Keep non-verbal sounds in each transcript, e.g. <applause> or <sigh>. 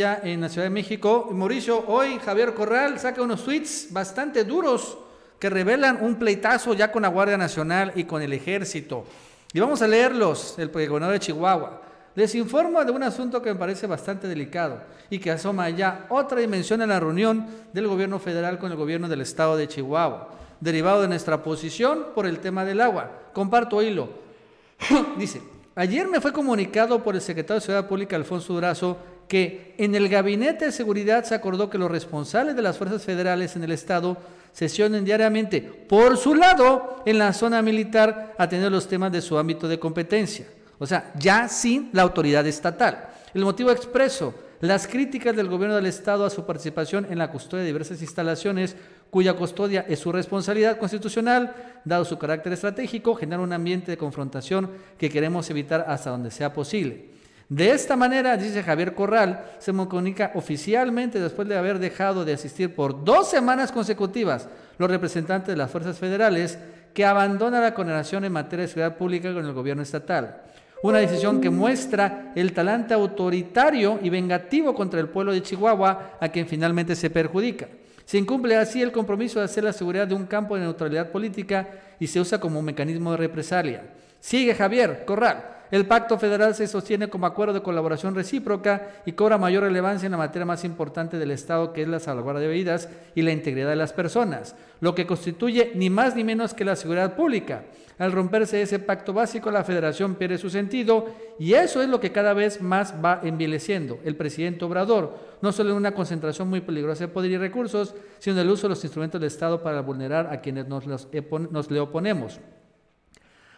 ya en la Ciudad de México. Mauricio, hoy Javier Corral saca unos tweets bastante duros que revelan un pleitazo ya con la Guardia Nacional y con el Ejército. Y vamos a leerlos, el gobernador de Chihuahua. Les informo de un asunto que me parece bastante delicado y que asoma ya otra dimensión en la reunión del gobierno federal con el gobierno del estado de Chihuahua, derivado de nuestra posición por el tema del agua. Comparto hilo. <laughs> Dice, Ayer me fue comunicado por el secretario de Seguridad Pública, Alfonso Durazo, que en el Gabinete de Seguridad se acordó que los responsables de las fuerzas federales en el Estado sesionen diariamente, por su lado, en la zona militar, a tener los temas de su ámbito de competencia. O sea, ya sin la autoridad estatal. El motivo expreso, las críticas del gobierno del Estado a su participación en la custodia de diversas instalaciones cuya custodia es su responsabilidad constitucional, dado su carácter estratégico, genera un ambiente de confrontación que queremos evitar hasta donde sea posible. De esta manera, dice Javier Corral, se comunica oficialmente después de haber dejado de asistir por dos semanas consecutivas los representantes de las fuerzas federales que abandona la condenación en materia de seguridad pública con el gobierno estatal. Una decisión que muestra el talante autoritario y vengativo contra el pueblo de Chihuahua a quien finalmente se perjudica. Se incumple así el compromiso de hacer la seguridad de un campo de neutralidad política y se usa como mecanismo de represalia. Sigue Javier Corral. El pacto federal se sostiene como acuerdo de colaboración recíproca y cobra mayor relevancia en la materia más importante del Estado, que es la salvaguarda de vidas y la integridad de las personas, lo que constituye ni más ni menos que la seguridad pública. Al romperse ese pacto básico, la federación pierde su sentido y eso es lo que cada vez más va envileciendo el presidente Obrador, no solo en una concentración muy peligrosa de poder y recursos, sino en el uso de los instrumentos del Estado para vulnerar a quienes nos, nos le oponemos.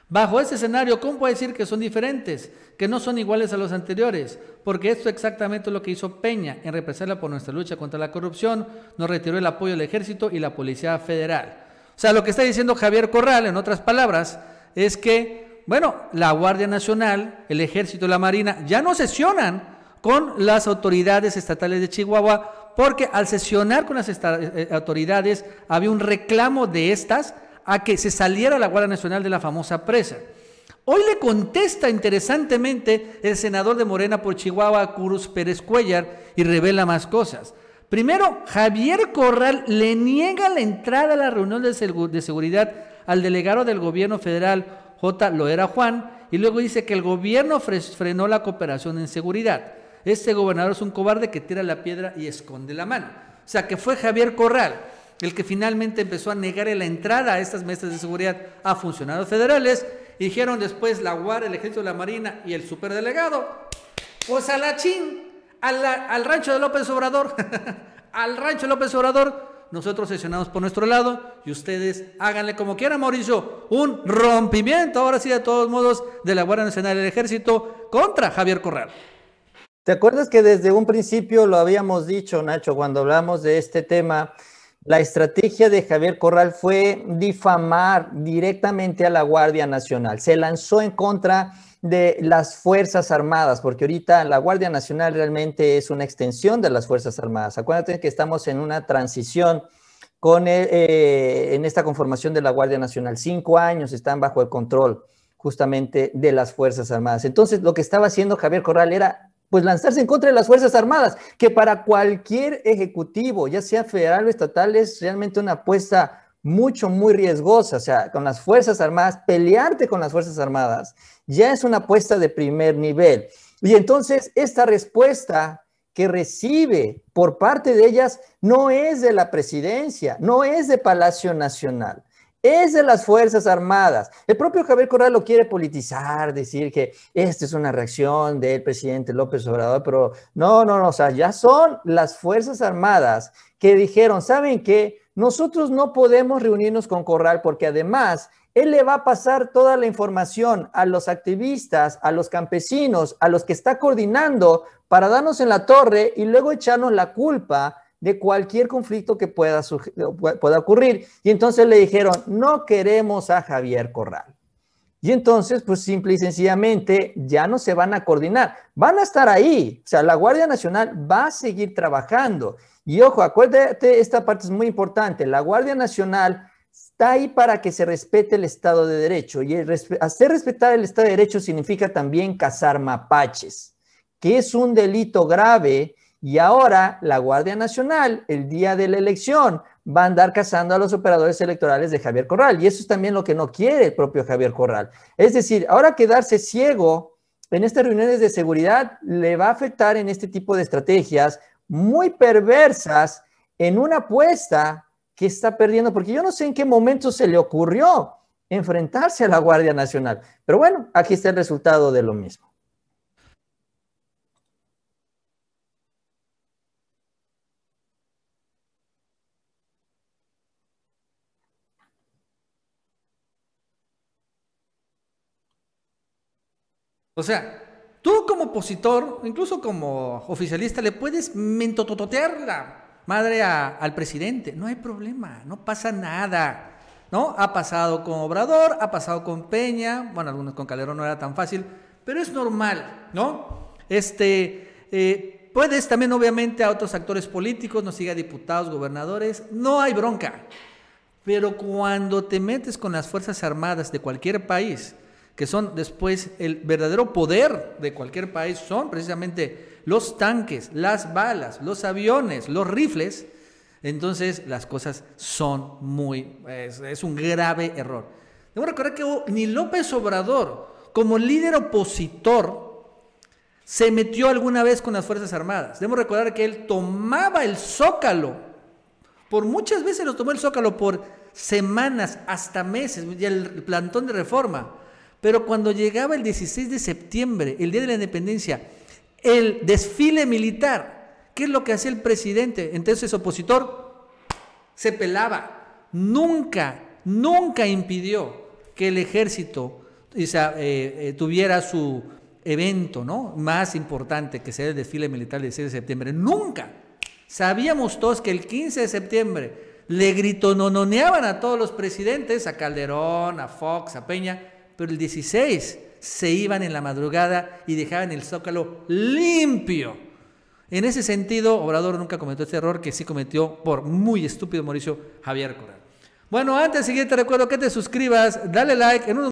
Bajo ese escenario, ¿cómo puede decir que son diferentes, que no son iguales a los anteriores? Porque esto es exactamente lo que hizo Peña en represarla por nuestra lucha contra la corrupción, nos retiró el apoyo del ejército y la policía federal. O sea, lo que está diciendo Javier Corral, en otras palabras, es que, bueno, la Guardia Nacional, el ejército la Marina ya no sesionan con las autoridades estatales de Chihuahua, porque al sesionar con las eh, eh, autoridades había un reclamo de estas a que se saliera la Guardia Nacional de la famosa presa. Hoy le contesta interesantemente el senador de Morena por Chihuahua, Cruz Pérez Cuellar, y revela más cosas. Primero, Javier Corral le niega la entrada a la reunión de, de seguridad al delegado del gobierno federal, J. Loera Juan, y luego dice que el gobierno frenó la cooperación en seguridad. Este gobernador es un cobarde que tira la piedra y esconde la mano. O sea, que fue Javier Corral el que finalmente empezó a negar la entrada a estas mesas de seguridad a funcionarios federales. dijeron después la Guardia, el Ejército de la Marina y el superdelegado, pues a la chin, al rancho de López Obrador, <laughs> al rancho de López Obrador, nosotros sesionamos por nuestro lado y ustedes háganle como quieran, Mauricio, un rompimiento, ahora sí, de todos modos, de la Guardia Nacional del Ejército contra Javier Corral. ¿Te acuerdas que desde un principio lo habíamos dicho, Nacho, cuando hablamos de este tema? La estrategia de Javier Corral fue difamar directamente a la Guardia Nacional. Se lanzó en contra de las Fuerzas Armadas, porque ahorita la Guardia Nacional realmente es una extensión de las Fuerzas Armadas. Acuérdate que estamos en una transición con eh, en esta conformación de la Guardia Nacional. Cinco años están bajo el control justamente de las Fuerzas Armadas. Entonces, lo que estaba haciendo Javier Corral era pues lanzarse en contra de las Fuerzas Armadas, que para cualquier ejecutivo, ya sea federal o estatal, es realmente una apuesta mucho, muy riesgosa. O sea, con las Fuerzas Armadas, pelearte con las Fuerzas Armadas ya es una apuesta de primer nivel. Y entonces esta respuesta que recibe por parte de ellas no es de la presidencia, no es de Palacio Nacional, es de las Fuerzas Armadas. El propio Javier Corral lo quiere politizar, decir que esta es una reacción del presidente López Obrador, pero no, no, no, o sea, ya son las Fuerzas Armadas que dijeron, ¿saben qué? Nosotros no podemos reunirnos con Corral porque además él le va a pasar toda la información a los activistas, a los campesinos, a los que está coordinando para darnos en la torre y luego echarnos la culpa de cualquier conflicto que pueda, pueda ocurrir. Y entonces le dijeron, no queremos a Javier Corral. Y entonces, pues simple y sencillamente, ya no se van a coordinar. Van a estar ahí. O sea, la Guardia Nacional va a seguir trabajando. Y ojo, acuérdate, esta parte es muy importante. La Guardia Nacional está ahí para que se respete el Estado de Derecho. Y hacer respetar el Estado de Derecho significa también cazar mapaches, que es un delito grave y ahora la Guardia Nacional, el día de la elección, va a andar cazando a los operadores electorales de Javier Corral. Y eso es también lo que no quiere el propio Javier Corral. Es decir, ahora quedarse ciego en estas reuniones de seguridad le va a afectar en este tipo de estrategias muy perversas en una apuesta que está perdiendo, porque yo no sé en qué momento se le ocurrió enfrentarse a la Guardia Nacional. Pero bueno, aquí está el resultado de lo mismo. O sea, tú como opositor, incluso como oficialista, le puedes mentototear la madre al presidente. No hay problema, no pasa nada. ¿No? Ha pasado con Obrador, ha pasado con Peña, bueno, algunos con Calderón no era tan fácil, pero es normal, ¿no? Este, eh, puedes también obviamente a otros actores políticos, no siga diputados, gobernadores, no hay bronca. Pero cuando te metes con las Fuerzas Armadas de cualquier país, que son después el verdadero poder de cualquier país, son precisamente los tanques, las balas, los aviones, los rifles, entonces las cosas son muy, es, un grave error. Debemos recordar que ni López Obrador, como líder opositor, se metió alguna vez con las Fuerzas Armadas. Debemos recordar que él tomaba el zócalo, por muchas veces lo tomó el zócalo por semanas, hasta meses, y el plantón de reforma pero cuando llegaba el 16 de septiembre, el día de la independencia, el desfile militar, ¿qué es lo que hacía el presidente? Entonces, opositor, se pelaba. Nunca, nunca impidió que el ejército eh, eh, tuviera su evento ¿no? más importante, que sea el desfile militar del 16 de septiembre. Nunca. Sabíamos todos que el 15 de septiembre le gritononeaban a todos los presidentes, a Calderón, a Fox, a Peña, pero el 16 se iban en la madrugada y dejaban el zócalo limpio. En ese sentido, Obrador nunca cometió este error que sí cometió por muy estúpido Mauricio Javier Corral. Bueno, antes de seguir te recuerdo que te suscribas, dale like en un